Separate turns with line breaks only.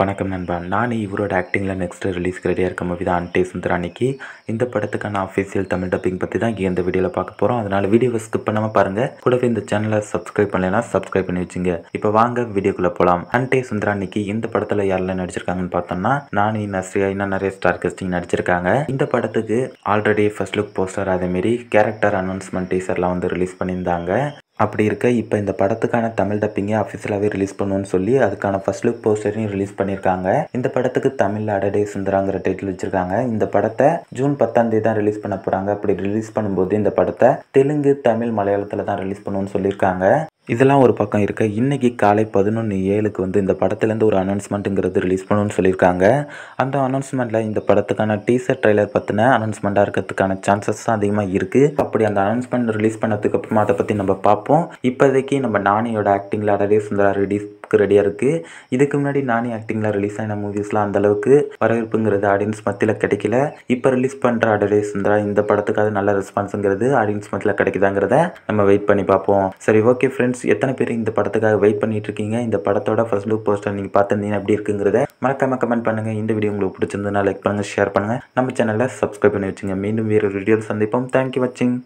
வணக்கம் நண்பா நானே இவரோட ஆக்டிங்கில் நெக்ஸ்ட் ரிலீஸ்க்கு ரெடியாக இருக்க மூவி தான் அன்டே சுந்தராணிக்கு இந்த படத்துக்கான ஆஃபீஷியல் தமிழ் டப்பிங் பற்றி தான் இங்கே இந்த வீடியோவில் பார்க்க போகிறோம் அதனால் வீடியோவை ஸ்கிப் பண்ணாமல் பாருங்கள் கூடவே இந்த சேனலை சப்ஸ்கிரைப் பண்ணலைன்னா சப்ஸ்கிரைப் பண்ணி வச்சுங்க இப்போ வாங்க வீடியோக்குள்ளே போகலாம் அன்டே சுந்தராணிக்கு இந்த படத்தில் யாரெல்லாம் நடிச்சிருக்காங்கன்னு பார்த்தோம்னா நானி நஸ்ரியா இன்னும் நிறைய ஸ்டார் கெஸ்டிங் நடிச்சிருக்காங்க இந்த படத்துக்கு ஆல்ரெடி ஃபர்ஸ்ட் லுக் போஸ்டர் அதேமாரி கேரக்டர் அனௌன்ஸ்மெண்ட் டீசர்லாம் வந்து ரிலீஸ் பண்ணியிருந்தாங்க அப்படி இருக்க இப்போ இந்த படத்துக்கான தமிழ் டப்பிங்கே அஃபிஷியலாகவே ரிலீஸ் பண்ணுன்னு சொல்லி அதுக்கான ஃபர்ஸ்ட் லுக் போஸ்டரையும் ரிலீஸ் பண்ணியிருக்காங்க இந்த படத்துக்கு தமிழ் அடடே சுந்தராங்கிற டைட்டில் வச்சிருக்காங்க இந்த படத்தை ஜூன் பத்தாம் தேதி தான் ரிலீஸ் பண்ண போகிறாங்க அப்படி ரிலீஸ் பண்ணும்போது இந்த படத்தை தெலுங்கு தமிழ் மலையாளத்தில் தான் ரிலீஸ் பண்ணுன்னு சொல்லியிருக்காங்க இதெல்லாம் ஒரு பக்கம் இருக்க இன்றைக்கி காலை பதினொன்று ஏழுக்கு வந்து இந்த படத்துலேருந்து ஒரு அனௌன்ஸ்மெண்ட்டுங்கிறது ரிலீஸ் பண்ணணும்னு சொல்லியிருக்காங்க அந்த அனௌன்ஸ்மெண்ட்டில் இந்த படத்துக்கான டீசர் ட்ரெய்லர் பற்றின அனௌன்ஸ்மெண்ட்டாக இருக்கிறதுக்கான சான்சஸ் தான் அதிகமாக இருக்குது அப்படி அந்த அனௌன்ஸ்மெண்ட் ரிலீஸ் பண்ணதுக்கு அப்புறமா அதை பற்றி நம்ம பார்ப்போம் இப்போதைக்கு நம்ம நானியோட ஆக்டிங்கில் அடடே சுந்தரா ரிலீஸ் டாப்க்கு ரெடியாக இருக்குது இதுக்கு முன்னாடி நானே ஆக்டிங்கில் ரிலீஸ் ஆன மூவிஸ்லாம் அந்தளவுக்கு வரவேற்புங்கிறது ஆடியன்ஸ் மத்தியில் கிடைக்கல இப்போ ரிலீஸ் பண்ணுற ஆடரே சுந்தரா இந்த படத்துக்காக நல்ல ரெஸ்பான்ஸுங்கிறது ஆடியன்ஸ் மத்தியில் கிடைக்குதாங்கிறத நம்ம வெயிட் பண்ணி பார்ப்போம் சரி ஓகே ஃப்ரெண்ட்ஸ் எத்தனை பேர் இந்த படத்துக்காக வெயிட் பண்ணிட்டு இருக்கீங்க இந்த படத்தோட ஃபர்ஸ்ட் லுக் போஸ்டர் நீங்கள் பார்த்துருந்தீங்க எப்படி இருக்குங்கிறத மறக்காம கமெண்ட் பண்ணுங்க இந்த வீடியோ உங்களுக்கு பிடிச்சிருந்ததுனா லைக் பண்ணுங்க ஷேர் பண்ணுங்க நம்ம சேனலில் சப்ஸ்கிரைப் பண்ணி வச்சுங்க மீண்டும் வேறு வீடியோ சந்திப்போம் தேங்க்யூ வாட்சிங்